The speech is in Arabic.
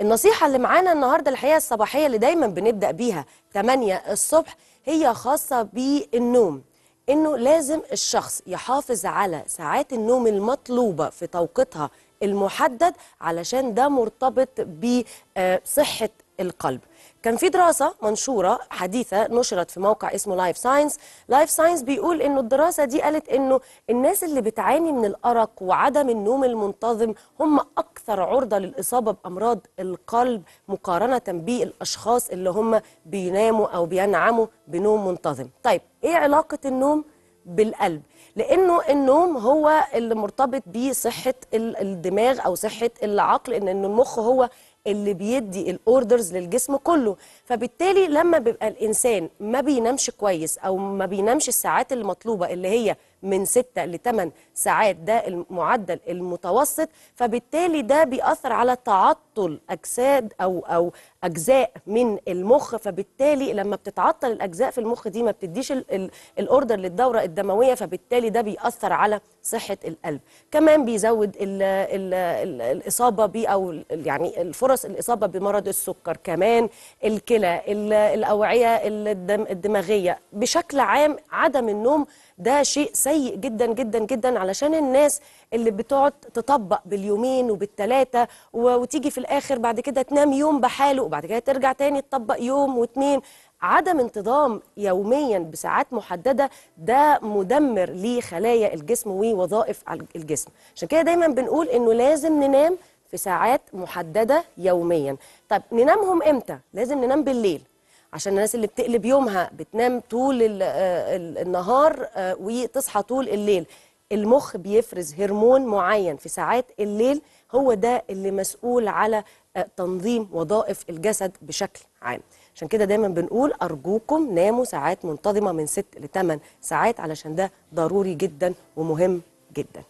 النصيحة اللي معانا النهاردة الحقيقة الصباحية اللي دايما بنبدأ بيها 8 الصبح هي خاصة بالنوم انه لازم الشخص يحافظ على ساعات النوم المطلوبة في توقيتها المحدد علشان ده مرتبط بصحة القلب كان في دراسة منشورة حديثة نشرت في موقع اسمه لايف ساينس لايف ساينس بيقول انه الدراسة دي قالت انه الناس اللي بتعاني من الأرق وعدم النوم المنتظم هم أكثر عرضة للإصابة بأمراض القلب مقارنة بالأشخاص اللي هم بيناموا أو بينعموا بنوم منتظم طيب إيه علاقة النوم بالقلب لانه النوم هو اللي مرتبط بصحه الدماغ او صحه العقل ان المخ هو اللي بيدي الاوردرز للجسم كله فبالتالي لما بيبقى الانسان ما بينامش كويس او ما بينامش الساعات المطلوبه اللي هي من 6 ل 8 ساعات ده المعدل المتوسط فبالتالي ده بيأثر على تعطل اجساد او او اجزاء من المخ فبالتالي لما بتتعطل الاجزاء في المخ دي ما بتديش الاوردر للدوره الدمويه فبالتالي ده بيأثر على صحه القلب كمان بيزود الـ الـ الـ الاصابه بيه او يعني الفرص فرص الإصابة بمرض السكر كمان الكلى الأوعية الدماغية بشكل عام عدم النوم ده شيء سيء جدا جدا جدا علشان الناس اللي بتقعد تطبق باليومين وبالتلاتة وتيجي في الآخر بعد كده تنام يوم بحاله وبعد كده ترجع تاني تطبق يوم واتنين عدم انتظام يوميا بساعات محدده ده مدمر لخلايا الجسم ووظائف الجسم عشان كده دايما بنقول انه لازم ننام في ساعات محددة يوميا طب ننامهم إمتى؟ لازم ننام بالليل عشان الناس اللي بتقلب يومها بتنام طول آه، النهار آه، وتصحى طول الليل المخ بيفرز هرمون معين في ساعات الليل هو ده اللي مسؤول على آه، تنظيم وظائف الجسد بشكل عام عشان كده دايما بنقول أرجوكم ناموا ساعات منتظمة من 6 ل 8 ساعات علشان ده ضروري جدا ومهم جدا